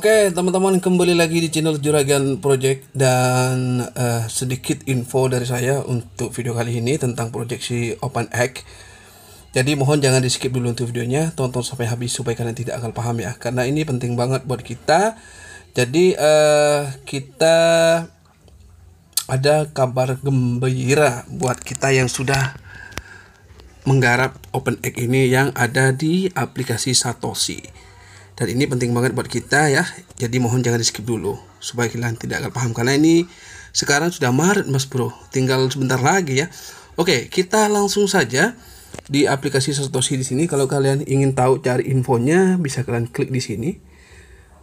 Oke teman-teman kembali lagi di channel Juragan Project dan uh, sedikit info dari saya untuk video kali ini tentang proyeksi Open Egg. Jadi mohon jangan di skip dulu untuk videonya, tonton sampai habis supaya kalian tidak akan paham ya. Karena ini penting banget buat kita. Jadi uh, kita ada kabar gembira buat kita yang sudah menggarap Open Egg ini yang ada di aplikasi Satoshi dan ini penting banget buat kita ya jadi mohon jangan di skip dulu supaya kalian tidak akan paham karena ini sekarang sudah Maret mas bro tinggal sebentar lagi ya oke kita langsung saja di aplikasi Satoshi di sini kalau kalian ingin tahu cari infonya bisa kalian klik di sini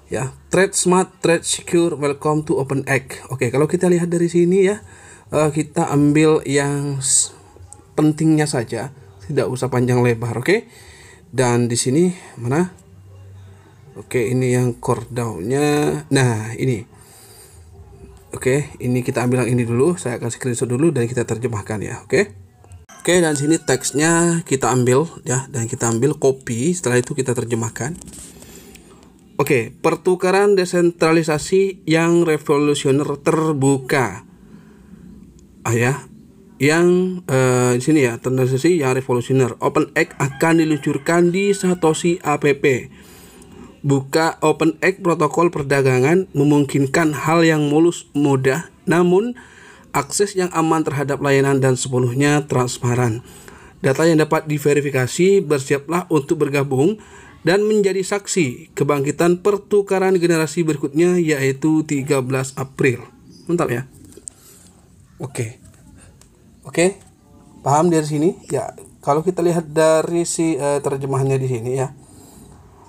ya trade smart trade secure welcome to open egg oke kalau kita lihat dari sini ya eh, kita ambil yang pentingnya saja tidak usah panjang lebar oke dan di sini mana Oke, ini yang core down-nya. Nah, ini. Oke, ini kita ambil yang ini dulu. Saya akan screenshot dulu dan kita terjemahkan ya. Oke. Oke, dan sini teksnya kita ambil ya dan kita ambil copy. Setelah itu kita terjemahkan. Oke, pertukaran desentralisasi yang revolusioner terbuka. Ah ya, yang eh, di sini ya, tendensi yang revolusioner. Open X akan diluncurkan di Satoshi APP buka Open egg protokol perdagangan memungkinkan hal yang mulus mudah namun akses yang aman terhadap layanan dan sepenuhnya transparan. Data yang dapat diverifikasi bersiaplah untuk bergabung dan menjadi saksi kebangkitan pertukaran generasi berikutnya yaitu 13 April. Mantap ya. Oke. Oke. Paham dari sini? Ya, kalau kita lihat dari si uh, terjemahannya di sini ya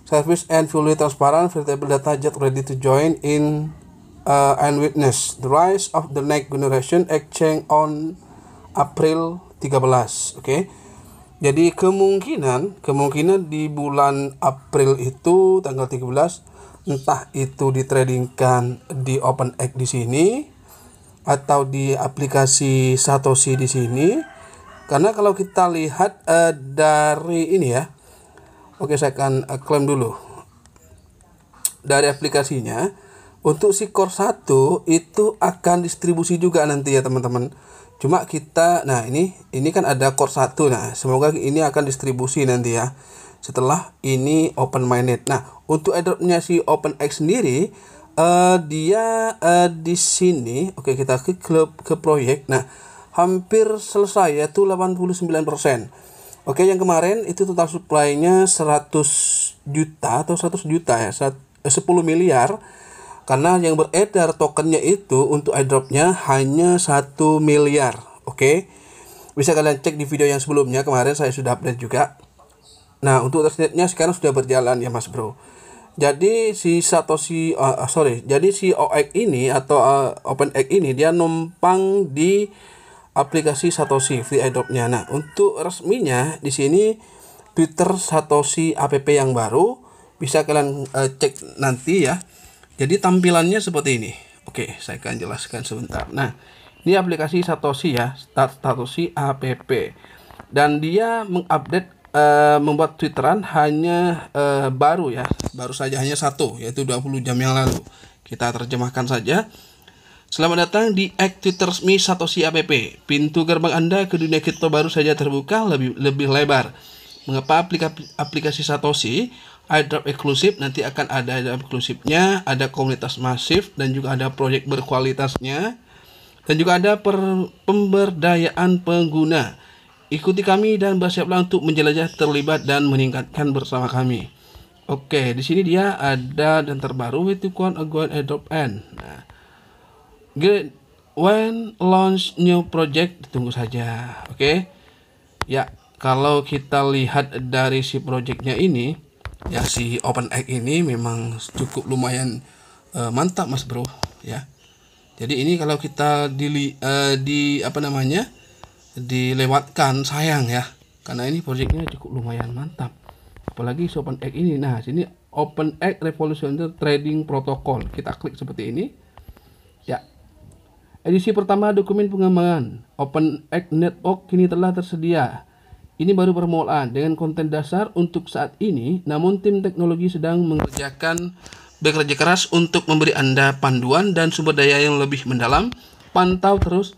service and fully transparent, veritable data jet ready to join in uh, and witness the rise of the next generation exchange on April 13. Oke. Okay. Jadi kemungkinan kemungkinan di bulan April itu tanggal 13 entah itu di ditradingkan di open Egg di sini atau di aplikasi Satoshi di sini. Karena kalau kita lihat uh, dari ini ya, Oke, saya akan eh, klaim dulu. Dari aplikasinya, untuk si core 1 itu akan distribusi juga nanti ya, teman-teman. Cuma kita, nah ini ini kan ada core 1. Nah, semoga ini akan distribusi nanti ya. Setelah ini open minded. Nah, untuk airdropnya si Open X sendiri uh, dia uh, di sini oke okay, kita ke ke proyek nah hampir selesai yaitu 89% Oke, yang kemarin itu total supply-nya 100 juta atau 100 juta ya, 10 eh, miliar. Karena yang beredar tokennya itu untuk airdropnya hanya 1 miliar. Oke. Bisa kalian cek di video yang sebelumnya, kemarin saya sudah update juga. Nah, untuk update-nya sekarang sudah berjalan ya, Mas Bro. Jadi si Satoshi uh, sorry, jadi si OX ini atau uh, OpenX ini dia numpang di aplikasi Satoshi free Adobe-nya. Nah, untuk resminya di sini Twitter Satoshi app yang baru bisa kalian uh, cek nanti ya. Jadi tampilannya seperti ini. Oke, saya akan jelaskan sebentar. Nah, ini aplikasi Satoshi ya, Start Satoshi app. Dan dia mengupdate uh, membuat twitteran hanya uh, baru ya, baru saja hanya satu yaitu 20 jam yang lalu. Kita terjemahkan saja Selamat datang di Act Twitter resmi Satoshi APP. Pintu gerbang Anda ke dunia kripto baru saja terbuka lebih lebih lebar. Mengapa aplikasi, aplikasi Satoshi airdrop eksklusif nanti akan ada airdrop eksklusifnya, ada komunitas masif dan juga ada proyek berkualitasnya dan juga ada per, pemberdayaan pengguna. Ikuti kami dan bersiaplah untuk menjelajah, terlibat dan meningkatkan bersama kami. Oke, di sini dia ada dan terbaru itu Kuan Aguan Airdrop N. Nah, Good. When launch new project ditunggu saja. Oke. Okay? Ya, kalau kita lihat dari si projectnya ini, ya si OpenAI ini memang cukup lumayan uh, mantap Mas Bro, ya. Jadi ini kalau kita di uh, eh, di apa namanya? dilewatkan sayang ya. Karena ini projectnya cukup lumayan mantap. Apalagi si OpenAI ini. Nah, sini OpenAI Revolutionary Trading Protocol. Kita klik seperti ini Edisi pertama dokumen pengembangan Open Act Network kini telah tersedia. Ini baru permulaan dengan konten dasar untuk saat ini, namun tim teknologi sedang mengerjakan bekerja keras untuk memberi Anda panduan dan sumber daya yang lebih mendalam. Pantau terus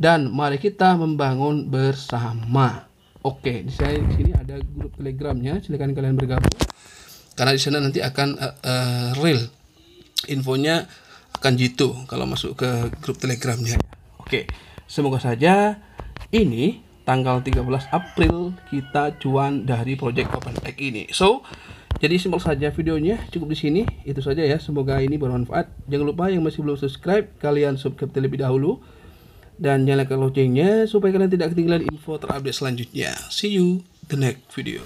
dan mari kita membangun bersama. Oke, di sini ada grup Telegramnya, silakan kalian bergabung. Karena di sana nanti akan uh, eh, uh, eh, real infonya akan jitu kalau masuk ke grup telegramnya oke semoga saja ini tanggal 13 April kita cuan dari project open egg ini so jadi simpel saja videonya cukup di sini itu saja ya semoga ini bermanfaat jangan lupa yang masih belum subscribe kalian subscribe terlebih dahulu dan nyalakan loncengnya supaya kalian tidak ketinggalan info terupdate selanjutnya see you the next video